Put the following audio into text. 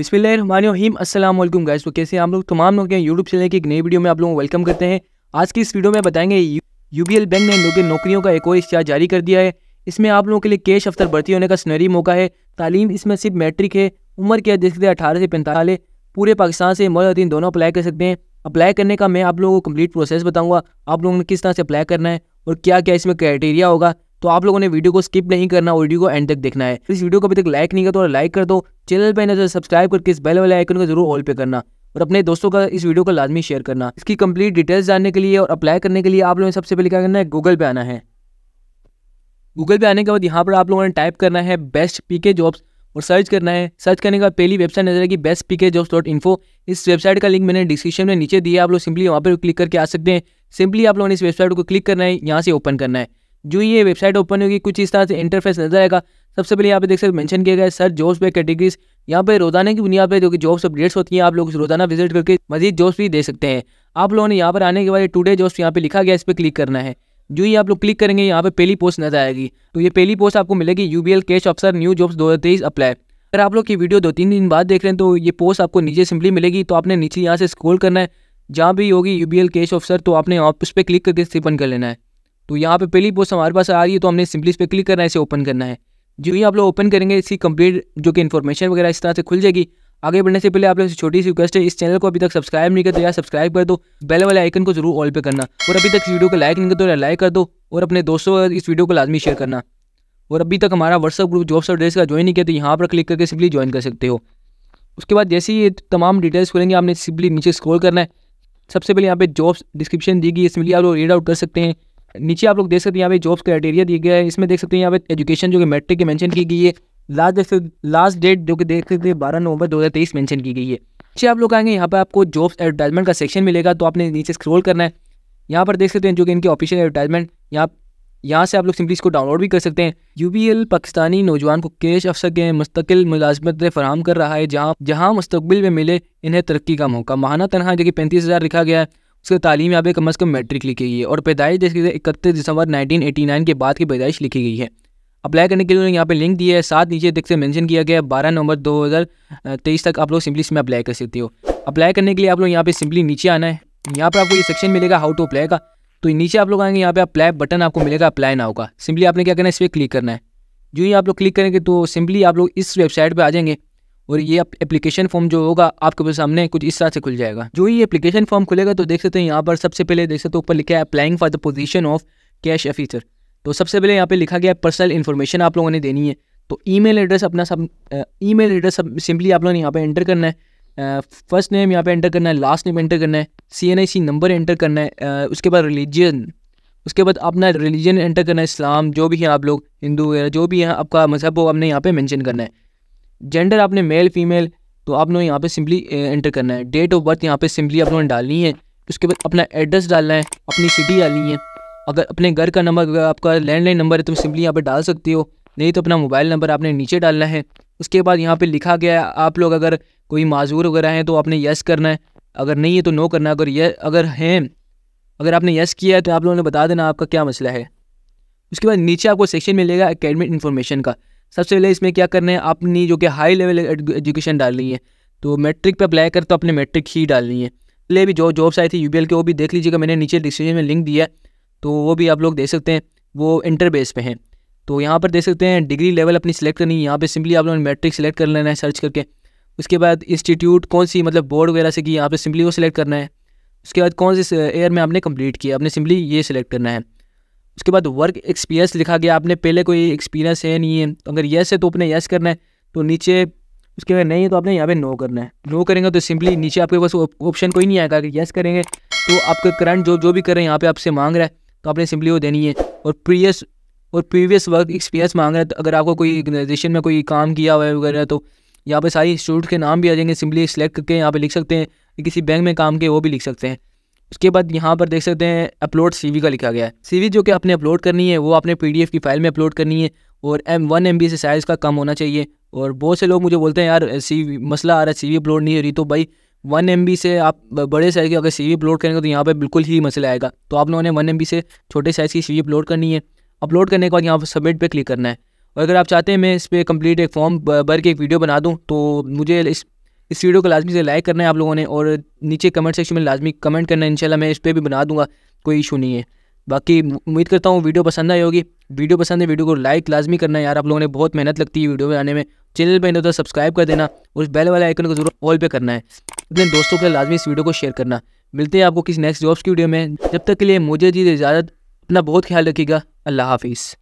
अस्सलाम वालेकुम गाइस तो कैसे आप लोग तमाम लोग यूट्यूब चैनल की एक नई वीडियो में आप लोगों को वेलकम करते हैं आज की इस वीडियो में बताएंगे यू बी बैंक ने लोगों नौकरियों का एक और इश्तिहार जारी कर दिया है इसमें आप लोगों के लिए कैश अफ्तर भर्ती होने का सुनहरी मौका है तालीम इसमें सिर्फ मैट्रिक है उम्र क्या देख सकते हैं अठारह से पैंतालीस पूरे पाकिस्तान से मर्द अदीन दोनों अप्लाई कर सकते हैं अप्लाई करने का मैं आप लोगों को कम्प्लीट प्रोसेस बताऊँगा आप लोगों ने किस तरह से अप्लाई करना है और क्या क्या इसमें क्राइटेरिया होगा तो आप लोगों ने वीडियो को स्किप नहीं करना और वीडियो को एंड तक देखना है इस वीडियो को अभी तक लाइक नहीं किया तो लाइक कर दो चैनल पर नजर तो सब्सक्राइब करके इस बेल वाले आइकन को जरूर ऑल पे करना और अपने दोस्तों का इस वीडियो को लाजमी शेयर करना इसकी कंप्लीट डिटेल्स जानने के लिए और अप्लाई करने के लिए आप लोगों ने सबसे पहले क्या करना है गूगल पे आना है गूगल पे आने के बाद यहाँ पर आप लोगों ने टाइप करना है बेस्ट पी के जॉब्स और सर्च करना है सर्च करने का पहली वेबसाइट नजर आएगी best P K jobs dot info इस वेबसाइट का लिंक मैंने डिस्क्रिप्शन में नीचे दिया आप लोग सिंपली वहाँ पर क्लिक करके आ सकते हैं सिंपली आप लोगों ने इस वेबसाइट को क्लिक करना है यहाँ से ओपन करना है जो ये वेबसाइट ओपन होगी कुछ इस तरह से इंटरफेस नजर आएगा सबसे पहले यहाँ पे देख सकते मेंशन किया गया है सर जॉब्स पे कैटेगरीज यहाँ पे रोजाना की बुनियाद पे जो कि जॉब्स अपडेट्स होती हैं आप लोग रोजाना विजिट करके मजीद जॉब्स भी दे सकते हैं आप लोगों ने यहाँ पर आने के बाद डे जॉब्स यहाँ पे लिखा गया इस पर क्लिक करना है जो ही आप लोग क्लिक करेंगे यहाँ पे पहली पोस्ट नजर आएगी तो ये पहली पोस्ट आपको मिलेगी U B cash officer new jobs दो अप्लाई अगर आप लोग की वीडियो दो तीन दिन बाद देख रहे हैं तो ये पोस्ट आपको नीचे सिंपली मिलेगी तो आपने नीचे यहाँ से स्कोल करना है जहाँ भी होगी यू बी कैश ऑफिसर तो आपने उस पर क्लिक करके स्टीपन कर लेना है तो यहाँ पे पहली पोस्ट हमारे पास आ रही है तो हमने सिंपली इस पर क्लिक करना है इसे ओपन करना है जो ही आप लोग ओपन करेंगे इसकी कंप्लीट जो कि इन्फॉर्मेशन वगैरह इस तरह से खुल जाएगी आगे बढ़ने से पहले आप लोग छोटी सी रिक्वेस्ट है इस चैनल को अभी तक सब्सक्राइब नहीं दो तो यार सब्सक्राइब कर दो बेल वाले आइकन को जरूर ऑल पे करना और अभी तक इस वीडियो को लाइक नहीं कर दो लाइक कर दो और अपने दोस्तों को इस वीडियो को लाजमी शेयर करना और अभी तक हमारा व्हाट्सअप ग्रुप जॉब ड्रेस का ज्वाइन नहीं किया तो यहाँ पर क्लिक करके सिंपली ज्वाइन कर सकते हो उसके बाद जैसे ही तमाम डिटेल्स खोलेंगे आपने सिंपली नीचे स्क्रॉल करना है सबसे पहले यहाँ पे जॉब्स डिस्क्रिप्शन दी गई इसमें आप लोग रीड आउट कर सकते हैं नीचे आप लोग देख सकते हैं यहाँ पे जॉब्स क्राइटेरिया दिए गया है इसमें देख सकते हैं यहाँ पे एजुकेशन जो कि मैट्रिक की मैंशन की गई है लास्ट देख सकते लास्ट डेट जो कि देख सकते हैं बारह नवंबर दो हज़ार तेईस मैंशन की गई है नीचे आप लोग आएंगे यहाँ पर आपको जॉब्स एडवर्टाइजमेंट का सेक्शन मिलेगा तो आपने नीचे स्क्रोल करना है यहाँ पर देख सकते हैं जो कि इनके ऑफिशियल एडवर्टाइजमेंट यहाँ यहाँ से आप लोग सिंपली इसको डाउनलोड भी कर सकते हैं यू पाकिस्तानी नौजवान को कैश अफसर के मुस्तकिल मुलाजमत फराम कर रहा है जहाँ जहाँ मुस्तबिल में मिले इन्हें तरक्की का मौका माहाना तनखा जो कि पैंतीस हज़ार लिखा गया है उसकी तालीम यहाँ पे कम अज़ कम मैट्रिक लिखी गई है और पैदाइश जिसके इकतीस दिसंबर नाइनटीन एटी नाइन के बाद की पैदाइश लिखी गई है अप्लाई करने के लिए यहाँ पे लिंक दिया है साथ नीचे देख से मैंशन किया गया है बारह नवंबर दो हज़ार तेईस तक आप लोग सिंपली इसमें अप्लाई कर सकते हो अप्लाई करने के लिए आप लोग यहाँ पे सिंपली नीचे आना है यहाँ पर आपको ये सेक्शन मिलेगा हाउ टू अप्लाई का तो नीचे आप लोग आएंगे यहाँ पे अप्लाई बटन आपको मिलेगा अप्लाई ना होगा सिंपली आपने क्या करना है इस पर क्लिक करना है जो ही आप लोग क्लिक करेंगे तो सिंपली आप लोग इस वेबसाइट पर आ जाएंगे और ये एप्लीकेशन फॉर्म जो होगा आपके सामने कुछ इस तरह से खुल जाएगा जो ये एप्लीकेशन फॉर्म खुलेगा तो देख सकते हैं यहाँ पर सबसे पहले देख सकते हो ऊपर लिखा है applying for the position of cash officer तो सबसे पहले यहाँ पे लिखा गया है पर्सनल इन्फॉर्मेशन आप लोगों ने देनी है तो ई एड्रेस अपना सब ई एड्रेस सिंपली आप लोगों ने यहाँ पर एंटर करना है फर्स्ट नेम यहाँ पर एंटर करना है लास्ट नेम एंटर करना है C N I C number enter करना है उसके बाद रिलीजन उसके बाद अपना रिलीजन एंटर करना है इस्लाम जो भी है आप लोग हिंदू वगैरह जो भी है आपका मजहब वो आपने यहाँ पे मेंशन करना है जेंडर आपने मेल फीमेल तो आप लोगों यहाँ पे सिंपली एंटर करना है डेट ऑफ बर्थ यहाँ पे सिंपली आप लोगों ने डालनी है उसके बाद अपना एड्रेस डालना है अपनी सिटी डालनी है अगर अपने घर का नंबर अगर आपका लैंडलाइन नंबर है तो सिंपली यहाँ पर डाल सकते हो नहीं तो अपना मोबाइल नंबर आपने नीचे डालना है उसके बाद यहाँ पर लिखा गया है आप लोग अगर कोई माजूर वगैरह हैं तो आपने यस करना है अगर नहीं है तो नो करना अगर ये अगर हैं अगर आपने यस किया है तो आप लोगों ने बता देना आपका क्या मसला है उसके बाद नीचे आपको सेक्शन मिलेगा एकेडमिक इन्फॉर्मेशन का सबसे पहले इसमें क्या करना है अपनी जो कि हाई लेवल एजुकेशन डालनी है तो मेट्रिक पे अप्लाई कर तो अपने मेट्रिक ही डालनी है पहले भी जो जॉब्स आई थी यू के वो भी देख लीजिएगा मैंने नीचे डिस्क्रिप्शन में लिंक दिया है तो वो भी आप लोग देख सकते हैं वो इंटर बेस पे हैं तो यहाँ पर देख सकते हैं डिग्री लेवल अपनी सिलेक्ट करनी है यहाँ पर सिंपली आप लोगों ने मैट्रिक सेलेक्ट कर लेना है सर्च करके उसके बाद इंस्टीट्यूट कौन सी मतलब बोर्ड वगैरह से की यहाँ पर सिंपली वो सिलेक्ट करना है उसके बाद कौन से एयर में आपने कम्प्लीट किया आपने सिंपली ये सिलेक्ट करना है उसके बाद वर्क एक्सपीरियंस लिखा गया आपने पहले कोई एक्सपीरियंस है नहीं है तो अगर येस है तो आपने येस करना है तो नीचे उसके बाद नहीं है तो आपने यहाँ पे नो करना है नो करेंगे तो सिंपली नीचे आपके पास ऑप्शन कोई नहीं आएगा अगर येस करेंगे तो आपका करंट जो जो भी कर रहे हैं यहाँ पे आपसे मांग रहा है तो आपने सिंपली वो देनी है और प्रीवियस और प्रीवियस वर्क एक्सपीरियंस मांग रहा है तो अगर आपको कोई ऑर्गेनाइजेशन में कोई काम किया हुआ है वगैरह तो यहाँ पे सारी इंस्टीट्यूट के नाम भी आ जाएंगे सिंपली सेलेक्ट करके यहाँ पे लिख सकते हैं किसी बैंक में काम के वो भी लिख सकते हैं उसके बाद यहाँ पर देख सकते हैं अपलोड सीवी का लिखा गया है सीवी जो कि आपने अपलोड करनी है वो आपने पीडीएफ की फ़ाइल में अपलोड करनी है और एम वन एम बी से साइज़ का कम होना चाहिए और बहुत से लोग मुझे बोलते हैं यार सी मसला आ रहा है सी अपलोड नहीं हो रही तो भाई वन एम से आप बड़े साइज़ की अगर सी अपलोड करेंगे तो यहाँ पर बिल्कुल ही मसला आएगा तो आप लोगों ने वन एम से छोटे साइज़ की सी अपलोड करनी है अपलोड करने के बाद यहाँ पर सबमिट पर क्लिक करना है और अगर आप चाहते हैं मैं इस पर कंप्लीट एक फॉर्म भर के एक वीडियो बना दूँ तो मुझे इस इस वीडियो को लाजमी से लाइक करना है आप लोगों ने और नीचे कमेंट सेक्शन में लाजमी कमेंट करना है इनशाला मैं इस पर भी बना दूंगा कोई इशू नहीं है बाकी उम्मीद करता हूँ वीडियो पसंद आई होगी वीडियो पसंद है वीडियो को लाइक लाजमी करना है यार आप लोगों ने बहुत मेहनत लगती है वीडियो बनाने में चैनल पर इधर सब्सक्राइब तो कर देना और उस बेल वाले आइकन को जरूर ऑल पे करना है अपने दोस्तों के लाजमी इस वीडियो को शेयर करना मिलते हैं आपको किसी नेक्स्ट जॉब्स की वीडियो में जब तक के लिए मुझे जी इजाज़त अपना बहुत ख्याल रखिएगा अल्लाह हाफिज़